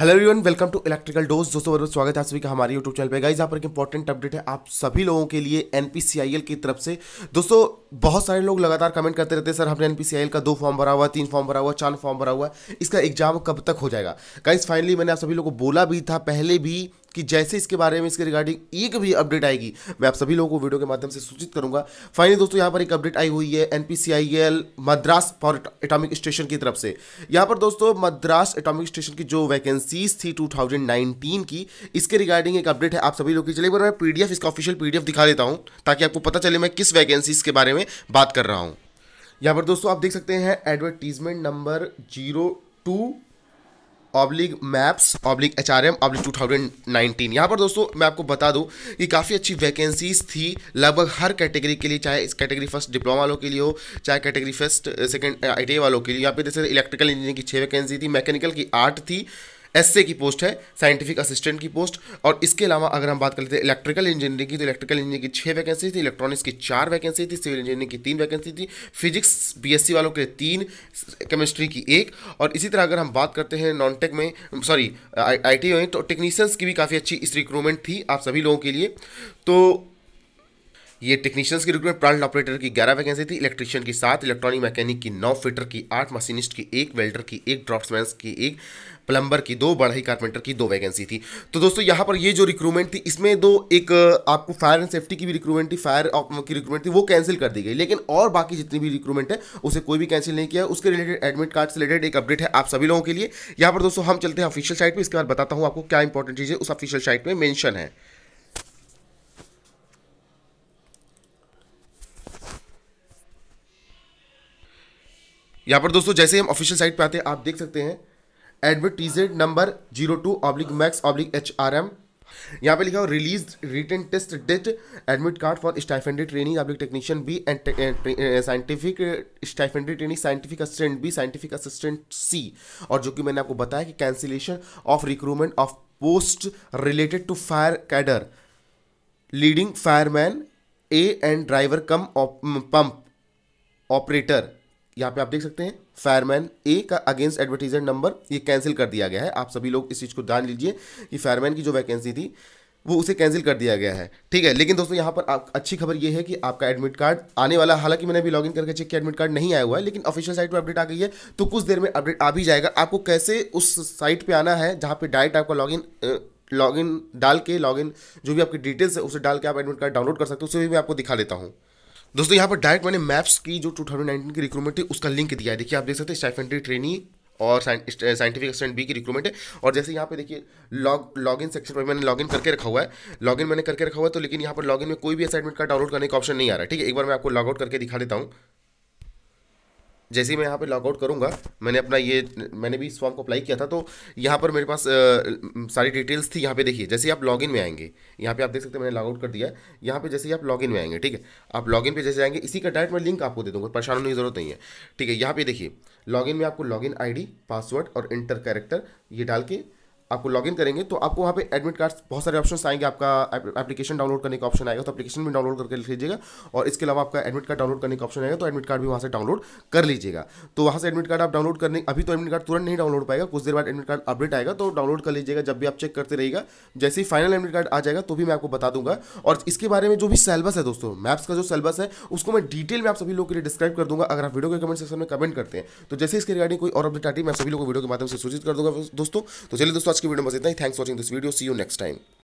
hello everyone welcome to Electrical Dose दोस्तों बहुत स्वागत है आप सभी का हमारे यूट्यूब चैनल पे गाइज यहाँ पर एक इंपॉर्टेंट अपडेट है आप सभी लोगों के लिए एन की तरफ से दोस्तों बहुत सारे लोग लगातार कमेंट करते रहते हैं सर हमने एन का दो फॉर्म भरा हुआ तीन फॉर्म भरा हुआ चार फॉर्म भरा हुआ इसका एग्जाम कब तक हो जाएगा गाइज फाइनली मैंने आप सभी लोग को बोला भी था पहले भी कि जैसे इसके बारे में इसके रिगार्डिंग एक भी अपडेट आएगी मैं आप सभी लोगों को वीडियो के माध्यम से सूचित करूंगा फाइनली दोस्तों यहाँ पर एक अपडेट आई हुई है NPCIL Madras power atomic station की तरफ से यहां पर दोस्तों मद्रास एटॉमिक स्टेशन की जो वैकेंसीज थी 2019 की इसके रिगार्डिंग एक अपडेट है आप सभी लोग की पर मैं पीडीएफ इसका ऑफिशियल पीडीएफ दिखा देता हूँ ताकि आपको पता चले मैं किस वैकेंसीज के बारे में बात कर रहा हूँ यहाँ पर दोस्तों आप देख सकते हैं advertisement number zero two oblique MAPS oblique H R M oblique two thousand nineteen यहाँ पर दोस्तों मैं आपको बता दूँ कि काफ़ी अच्छी वैकेंसीज थी लगभग हर कैटेगरी के लिए चाहे इस कैटेगरी फर्स्ट डिप्लोमा वालों के लिए हो चाहे कैटेगरी फर्स्ट सेकेंड आई वालों के लिए यहाँ पे जैसे इलेक्ट्रिकल इंजीनियरिंग की छः वैकेंसी थी मैकेनिकल की आठ थी एस की पोस्ट है साइंटिफिक असिस्टेंट की पोस्ट और इसके अलावा अगर हम बात कर लेते हैं इलेक्ट्रिकल इंजीनियरिंग की तो इलेक्ट्रिकल इंजीनियरिंग की छः वैकेंसी थी इलेक्ट्रॉनिक्स की चार वैकेंसी थी सिविल इंजीनियरिंग की तीन वैकेंसी थी फिजिक्स बी वालों के लिए तीन केमिस्ट्री की एक और इसी तरह अगर हम बात करते हैं नॉन टेक में सॉरी आई टी में तो टेक्नीशियंस की भी काफ़ी अच्छी इस रिक्रूटमेंट थी आप सभी लोगों के लिए तो ये टेक्नीशियंस की रिक्रूटमेंट प्लांट ऑपरेटर की ग्यारह वैकेंसी थी इलेक्ट्रिशियन की सात इलेक्ट्रॉनिक मैकेनिक की नौ फिटर की आठ मशीनिस्ट की एक वेल्डर की एक ड्रॉप्समैन की एक प्लम्बर की दो बढ़ई कारपेंटर की दो वैकेंसी थी तो दोस्तों यहाँ पर ये जो रिक्रूटमेंट थी इसमें दो एक आपको फायर एंड सेफ्टी की भी रिक्रूटमेंट थी फायर की रिक्रूटमेंट थी वो कैंसिल कर दी गई लेकिन और बाकी जितनी भी रिक्रूटमेंट है उसे कोई भी कैंसिल नहीं किया उसके रिलेटेड एडमिट कार्ड से रिलेटेड एक अपडेट है आप सभी लोगों के लिए यहाँ पर दोस्तों हम चलते हैं ऑफिशियल साइट पर इसके बाद बताता हूँ आपको क्या इंपॉर्टेंट चीज़ें उस ऑफिशियल साइट में मैंशन है यहाँ पर दोस्तों जैसे हम ऑफिशियल साइट पे आते हैं आप देख सकते हैं advertised number zero two oblique MAPS oblique H R M यहाँ पे लिखा हो release written test date admit card for stipended training oblique technician B and scientific stipended training scientific assistant B scientific assistant C और जो कि मैंने आपको बताया कि cancellation of recruitment of post related to fire cadre leading fireman A and driver cum pump operator यहाँ पे आप देख सकते हैं फायरमैन ए का अगेंस्ट एडवर्टीजमेंट नंबर ये कैंसिल कर दिया गया है आप सभी लोग इस चीज़ को जान लीजिए कि फायरमैन की जो वैकेंसी थी वो उसे कैंसिल कर दिया गया है ठीक है लेकिन दोस्तों यहाँ पर आप अच्छी खबर ये है कि आपका एडमिट कार्ड आने वाला हालांकि मैंने अभी लॉगिन करके चेक किया एडमिट कार्ड नहीं आया हुआ है लेकिन ऑफिशियल साइट पर अपडेट आ गई है तो कुछ देर में अपडेट आ भी जाएगा आपको कैसे उस साइट पर आना है जहाँ पर डायरेक्ट आपका लॉगिन लॉगिन डाल के लॉगिन जो भी आपकी डिटेल्स है उसे डाल के आप एडमिट कार्ड डाउनलोड कर सकते हो उसे भी मैं आपको दिखा देता हूँ दोस्तों यहाँ पर डायरेक्ट मैंने मैप्स की जो 2019 की रिक्रूटमेंट थी उसका लिंक दिया है देखिए आप देख सकते हैं स्टाइफेंट्री ट्रेनी और साइंटिफिक असिस्टेंट बी की रिक्रूटमेंट है और जैसे यहाँ पे देखिए लॉग लॉगिन सेक्शन पर मैंने लॉगिन करके रखा हुआ है लॉगिन मैंने करके रखा हुआ है तो लेकिन यहाँ पर लॉगिन में कोई भी असाइनमेंट का डाउनलोड करने का ऑप्शन नहीं आ रहा है ठीक है एक बार मैं आपको लॉग आउट करके दिखा देता हूँ जैसे ही मैं यहाँ पे लॉगआउट करूँगा मैंने अपना ये मैंने भी इस फॉर्म को अप्लाई किया था तो यहाँ पर मेरे पास आ, सारी डिटेल्स थी यहाँ पे देखिए जैसे ही आप लॉगिन में आएंगे यहाँ पे आप देख सकते हैं मैंने लॉगआउट कर दिया है यहाँ पे जैसे ही आप लॉगिन में आएंगे ठीक है आप लॉगिन पे जैसे आएंगे इसी का डायरेक्ट मैं लिंक आपको दे दूँगा परेशान होने की जरूरत नहीं है ठीक है यहाँ पे देखिए लॉगिन में आपको लॉगिन आई पासवर्ड और इंटर कैरेक्टर ये डाल के आपको लॉग इन करेंगे तो आपको वहाँ पे एडमिट कार्ड बहुत सारे ऑप्शन आएंगे आपका एप्लीकेशन डाउनलोड करने का ऑप्शन आएगा तो एप्लीकेशन भी डाउनलोड करके लिख लीजिएगा और इसके अलावा आपका एडमिट कार्ड डाउनलोड करने का ऑप्शन आएगा तो एडमिट कार्ड भी वहाँ से डाउनलोड कर लीजिएगा तो वहाँ से एडमिट कार्ड आप डाउनलोड करने अभी तो एडमिट कार्ड तुरंत नहीं डाउनलोड पाएगा कुछ देर बाद एडमिट कार्ड अपडेट आएगा तो डाउनलोड कर लीजिएगा जब भी आप चेक करते रहिएगा जैसे ही फाइनल एडमिट कार्ड आ जाएगा तो भी मैं आपको बता दूंगा और इसके बारे में जो भी सेलेबस है दोस्तों मैप्स का जो सेलेबस है उसको मैं डिटेल में आप सभी लोगों के लिए डिस्क्राइब कर दूंगा अगर आप वीडियो के कमेंट सेक्शन में कमेंट करते हैं तो जैसे इसके रिगार्डिंग कोई और अपडेट आती है मैं सभी लोगों को वीडियो के माध्यम से सूचित कर दूंगा दोस्तों तो चलिए दोस्तों आज की वीडियो में इतना ही thanks watching this video see you next time